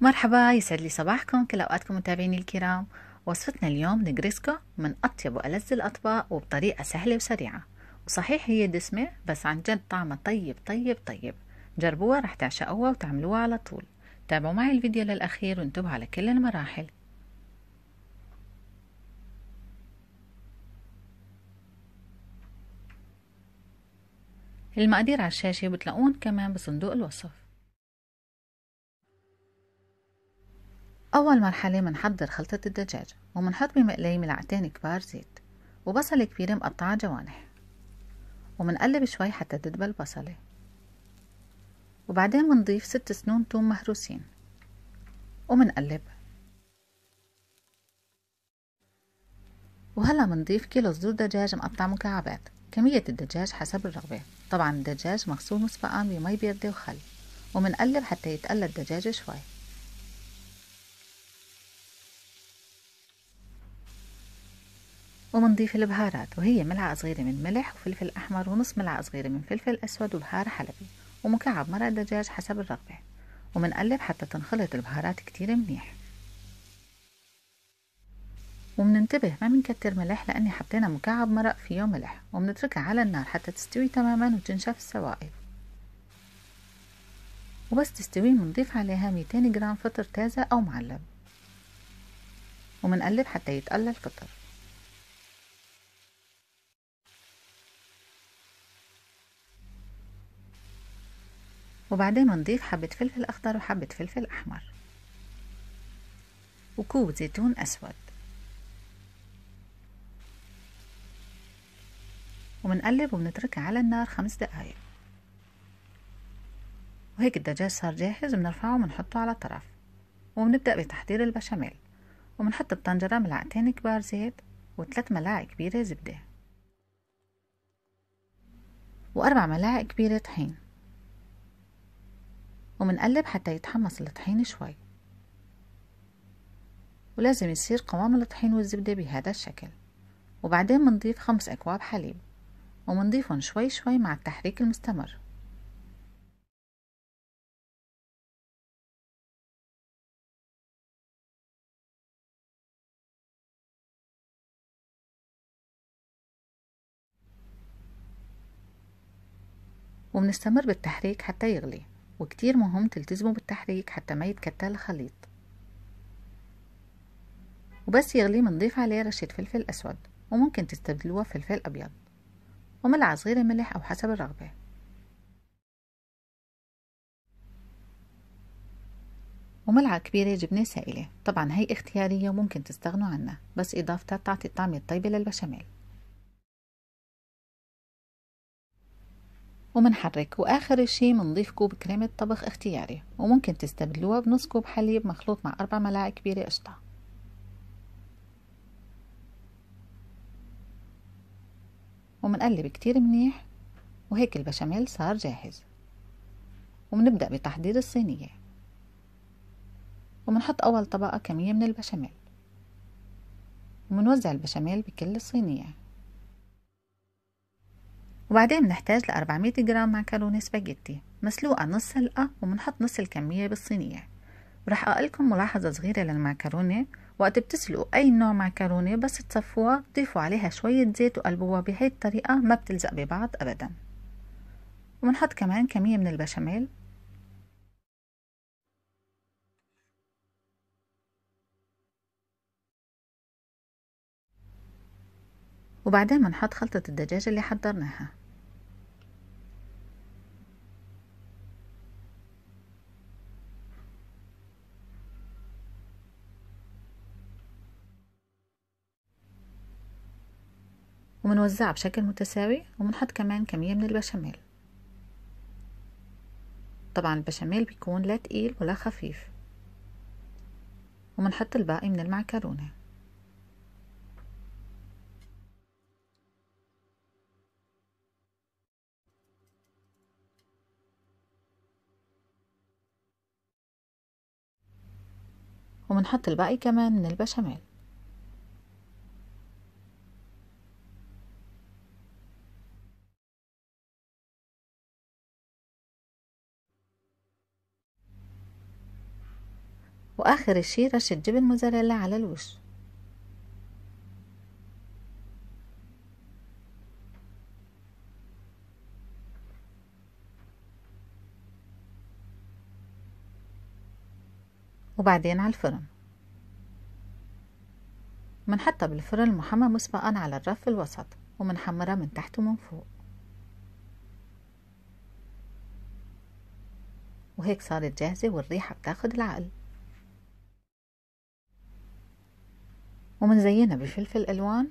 مرحبا يسعد لي صباحكم كل اوقاتكم متابعيني الكرام وصفتنا اليوم نجريسكو من اطيب والذ الاطباق وبطريقه سهله وسريعه وصحيح هي دسمه بس عن جد طعمها طيب طيب طيب جربوها رح تعشقوها وتعملوها على طول تابعوا معي الفيديو للاخير وانتبهوا على كل المراحل المقادير على الشاشة بتلاقون كمان بصندوق الوصف أول مرحلة منحضر خلطة الدجاج ومنحط بمقلاية ملعقتين كبار زيت وبصلة كبيرة مقطعة جوانح ومنقلب شوي حتى تدبل البصلة وبعدين منضيف ست سنون توم مهروسين ومنقلب وهلا منضيف كيلو صدور دجاج مقطع مكعبات كمية الدجاج حسب الرغبة طبعا الدجاج مغسول مسبقا بمي بيردة وخل ومنقلب حتى يتقلى الدجاج شوي وبنضيف البهارات وهي ملعقة صغيرة من ملح وفلفل أحمر ونص ملعقة صغيرة من فلفل أسود وبهار حلبي ومكعب مرق دجاج حسب الرغبة ومنقلب حتى تنخلط البهارات كتير منيح ومننتبه ما بنكتر ملح لأني حطينا مكعب مرق فيه ملح وبنتركها على النار حتى تستوي تماما وتنشف السوائل وبس تستوي بنضيف عليها 200 جرام فطر تازة أو معلب ومنقلب حتى يتقلى الفطر وبعدين نضيف حبة فلفل أخضر وحبة فلفل أحمر وكوب زيتون أسود وبنقلب وبنتركها على النار خمس دقايق وهيك الدجاج صار جاهز بنرفعه وبنحطه على طرف وبنبدأ بتحضير البشاميل وبنحط بطنجرة ملعقتين كبار زيت وثلاث ملاعق كبيرة زبدة وأربع ملاعق كبيرة طحين وبنقلب حتى يتحمص الطحين شوي ولازم يصير قوام الطحين والزبدة بهذا الشكل وبعدين بنضيف خمس أكواب حليب وبنضيفهم شوي شوي مع التحريك المستمر وبنستمر بالتحريك حتى يغلي وكتير مهم تلتزموا بالتحريك حتى ما يتكتل الخليط وبس يغلي بنضيف عليه رشة فلفل أسود وممكن تستبدلوها بفلفل أبيض وملعقة صغيرة ملح أو حسب الرغبة وملعقة كبيرة جبنة سائلة طبعا هي اختيارية وممكن تستغنوا عنها بس إضافتها بتعطي الطعمة الطيبة للبشاميل ومنحرك واخر شي بنضيف كوب كريمة طبخ اختياري وممكن تستبدلوها بنص كوب حليب مخلوط مع اربع ملاعق كبيرة قشطة ومنقلب كتير منيح وهيك البشاميل صار جاهز ومنبدأ بتحضير الصينية ومنحط أول طبقة كمية من البشاميل ومنوزع البشاميل بكل الصينية وبعدين بنحتاج ل 400 جرام معكرونة سباجيتي مسلوقة نص هلقة وبنحط نص الكمية بالصينية ورح أقلكم ملاحظة صغيرة للمعكرونة وقت بتسلقوا أي نوع معكرونة بس تصفوها ضيفوا عليها شوية زيت وقلبوها بهي الطريقة ما بتلزق ببعض أبدا وبنحط كمان كمية من البشاميل وبعدين بنحط خلطة الدجاج اللي حضرناها ومنوزعه بشكل متساوي ومنحط كمان كمية من البشاميل طبعا البشاميل بيكون لا تقيل ولا خفيف ومنحط الباقي من المعكرونة ومنحط الباقي كمان من البشاميل وآخر شي رشة جبن موزاريلا على الوش وبعدين على الفرن منحطها بالفرن المحمى مسبقا على الرف الوسط ومنحمرها من تحت ومن فوق وهيك صارت جاهزة والريحة بتاخد العقل ومنزينها بفلفل ألوان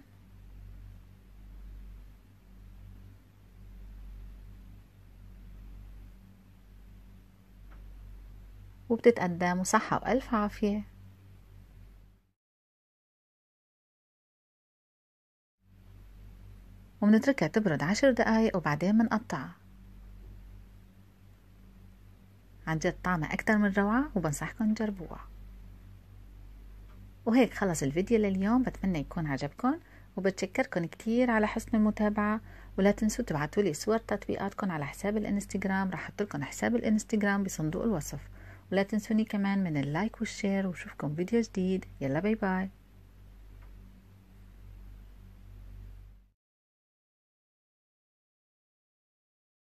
وبتتقدم وصحة وألف عافية ومنتركها تبرد عشر دقايق وبعدين بنقطعها عن جد طعمها أكتر من روعة وبنصحكم تجربوها وهيك خلص الفيديو لليوم بتمنى يكون عجبكم وبتشكركم كتير على حسن المتابعة ولا تنسوا تبعتوا لي صور تطبيقاتكم على حساب الانستغرام رح احط لكم حساب الانستغرام بصندوق الوصف ولا تنسوني كمان من اللايك والشير وشوفكم فيديو جديد يلا باي باي